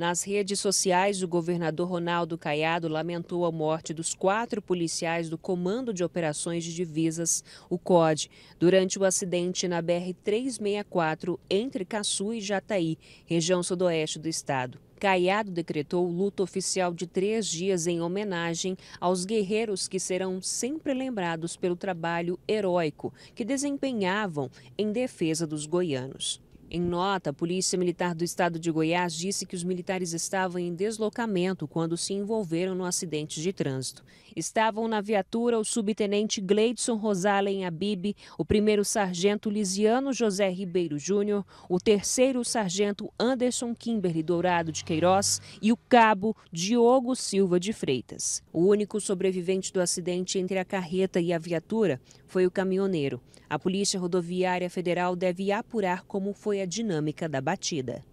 Nas redes sociais, o governador Ronaldo Caiado lamentou a morte dos quatro policiais do Comando de Operações de Divisas, o COD, durante o acidente na BR-364 entre Caçu e Jataí, região sudoeste do estado. Caiado decretou luto oficial de três dias em homenagem aos guerreiros que serão sempre lembrados pelo trabalho heróico que desempenhavam em defesa dos goianos. Em nota, a Polícia Militar do Estado de Goiás disse que os militares estavam em deslocamento quando se envolveram no acidente de trânsito. Estavam na viatura o subtenente Gleidson Rosalem Abib, o primeiro sargento Lisiano José Ribeiro Júnior, o terceiro sargento Anderson Kimberly Dourado de Queiroz e o cabo Diogo Silva de Freitas. O único sobrevivente do acidente entre a carreta e a viatura foi o caminhoneiro. A Polícia Rodoviária Federal deve apurar como foi foi a dinâmica da batida.